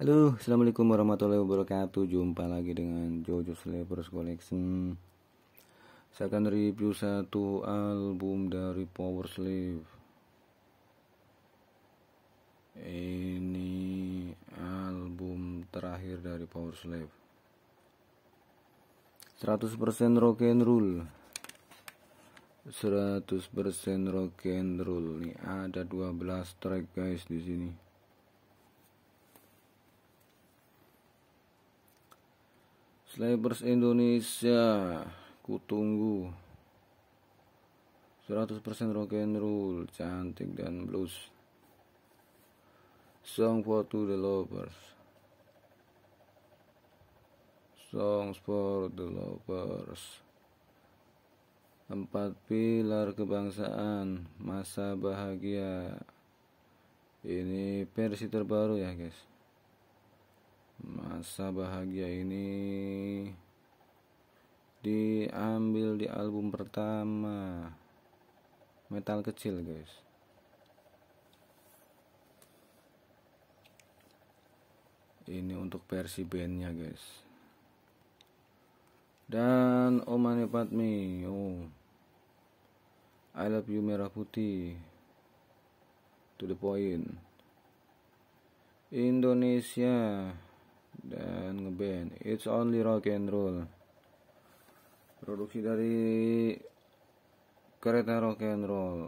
Halo, assalamualaikum warahmatullahi wabarakatuh. Jumpa lagi dengan Jojo Slippers Collection. Saya akan review satu album dari Power Slave. Ini album terakhir dari Power Slave. 100% rock and roll. 100% rock and roll. Nih ada 12 track guys di sini. Slippers Indonesia Kutunggu 100% rock and roll Cantik dan blues Song for to the lovers Songs for the lovers Empat pilar kebangsaan Masa bahagia Ini versi terbaru ya guys masa bahagia ini diambil di album pertama metal kecil guys ini untuk versi bandnya guys dan Omane Patmi oh I love you merah putih to the point Indonesia dan ngeband It's Only Rock and Roll produksi dari kereta rock and roll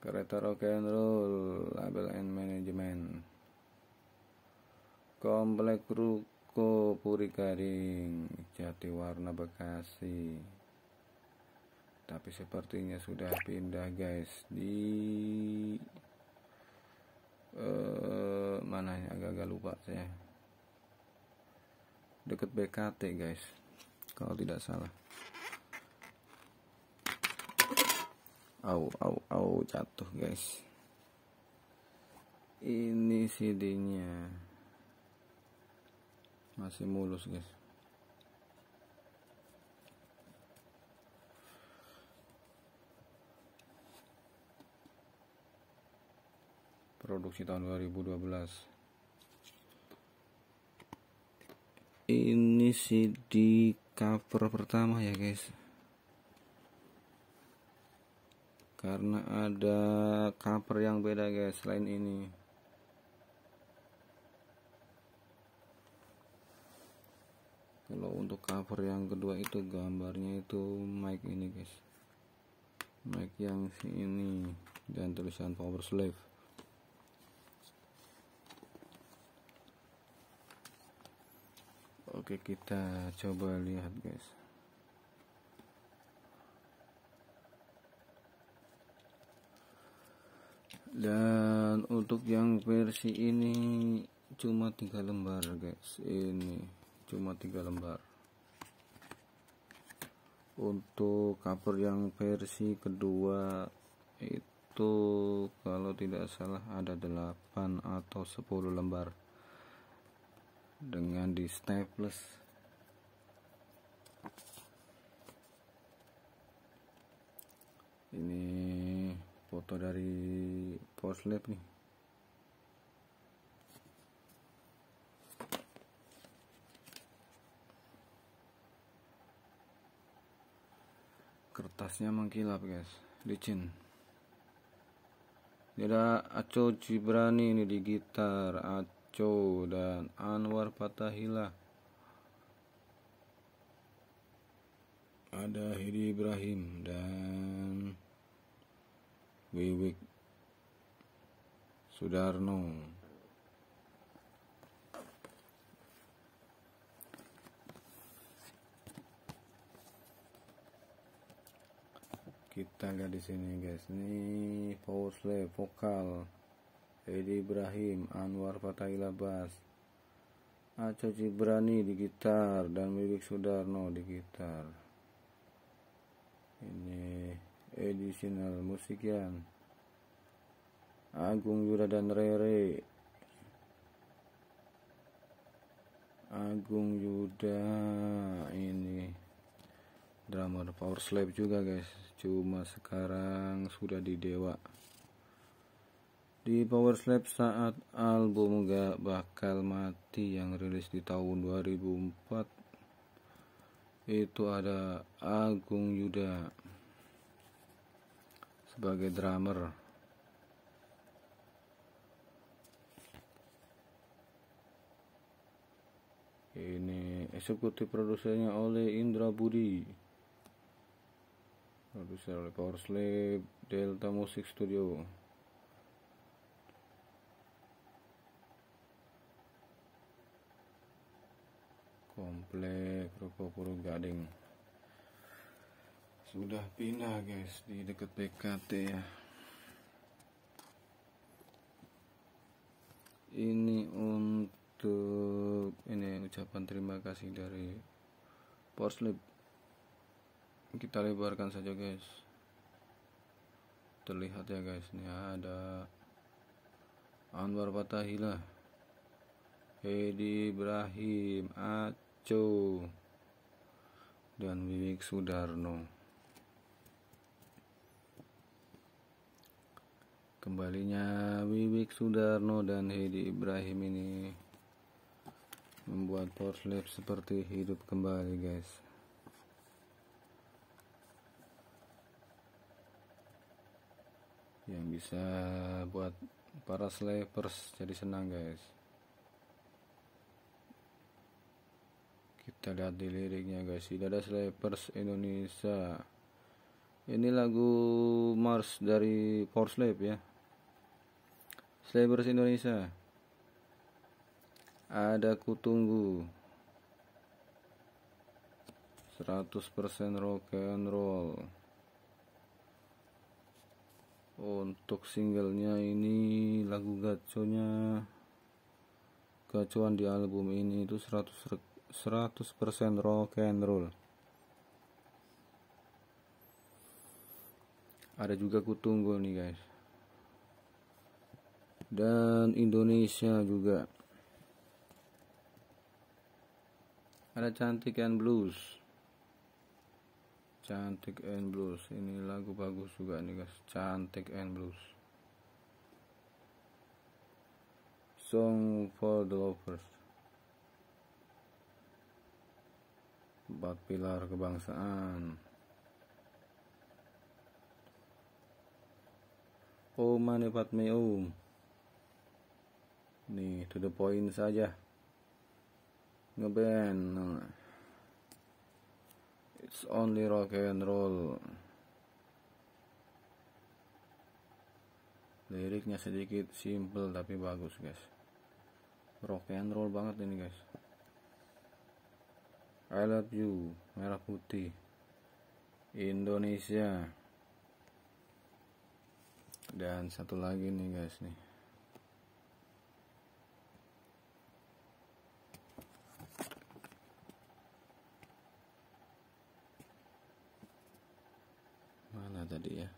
kereta rock and roll label and management komplek ruko puri garing jati warna bekasi tapi sepertinya sudah pindah guys di mana agak-agak lupa saya deket BKT guys kalau tidak salah au au au jatuh guys ini CD-nya masih mulus guys produksi tahun 2012 ini CD cover pertama ya guys karena ada cover yang beda guys selain ini kalau untuk cover yang kedua itu gambarnya itu mic ini guys mic yang sini dan tulisan power slave Oke kita coba lihat guys dan untuk yang versi ini cuma tiga lembar guys ini cuma tiga lembar untuk cover yang versi kedua itu kalau tidak salah ada delapan atau sepuluh lembar dengan di staples ini foto dari poslet nih kertasnya mengkilap guys licin ini ada Aco Cibrani ini di gitar Aco Chow dan Anwar Fatahillah ada Hidi Ibrahim dan Wiwik Sudarno kita lihat di sini guys ini power slave vokal Edi Ibrahim, Anwar Fatahillah Bas, Aco Cibrani di gitar dan Wiwik Sudarno di gitar. Ini Edi Sinar Musikian, Agung Yura dan Rere, Agung Yuda ini drummer power slave juga guys cuma sekarang sudah di dewa di Power Slap saat album gak bakal mati yang rilis di tahun 2004 itu ada Agung Yuda sebagai drummer. Ini eksekutif produsernya oleh Indra Budi. Produser oleh Power Slap Delta Music Studio. komplek ruko kurung gading sudah pindah guys di dekat BKT ya ini untuk ini ucapan terima kasih dari Porslip kita lebarkan saja guys terlihat ya guys ini ada Anwar Fatahila Hedi Ibrahim At Harjo dan Wiwik Sudarno. Kembalinya Wiwik Sudarno dan Hedi Ibrahim ini membuat Portlab seperti hidup kembali guys. Yang bisa buat para slavers jadi senang guys. Kita lihat di liriknya guys. Tidak ada slippers Indonesia. Ini lagu Mars dari Power Slave ya. Slippers Indonesia. Ada kutunggu. 100% rock and roll. Untuk singlenya ini lagu gaconya gacuan di album ini itu 100 100% rock and roll ada juga kutunggu nih guys dan Indonesia juga ada cantik and blues cantik and blues ini lagu bagus juga nih guys cantik and blues song for the lovers empat pilar kebangsaan. Om oh, Mani Padme Om. Nih, to the point saja. Ngeben. It's only rock and roll. Liriknya sedikit simple tapi bagus, guys. Rock and roll banget ini, guys. I love you merah putih Indonesia dan satu lagi nih guys nih mana tadi ya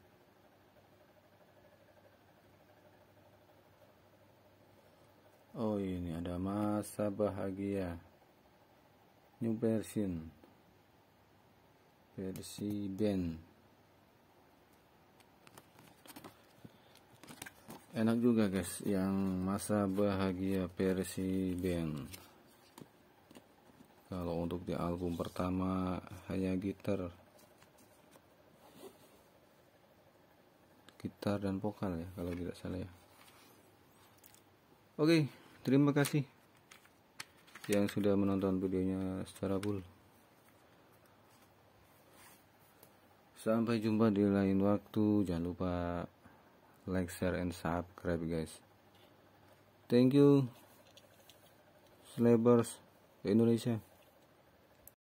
Oh ini ada masa bahagia new version versi band enak juga guys yang masa bahagia versi band kalau untuk di album pertama hanya gitar gitar dan vokal ya kalau tidak salah ya oke terima kasih yang sudah menonton videonya secara full sampai jumpa di lain waktu jangan lupa like share and subscribe guys thank you slavers Indonesia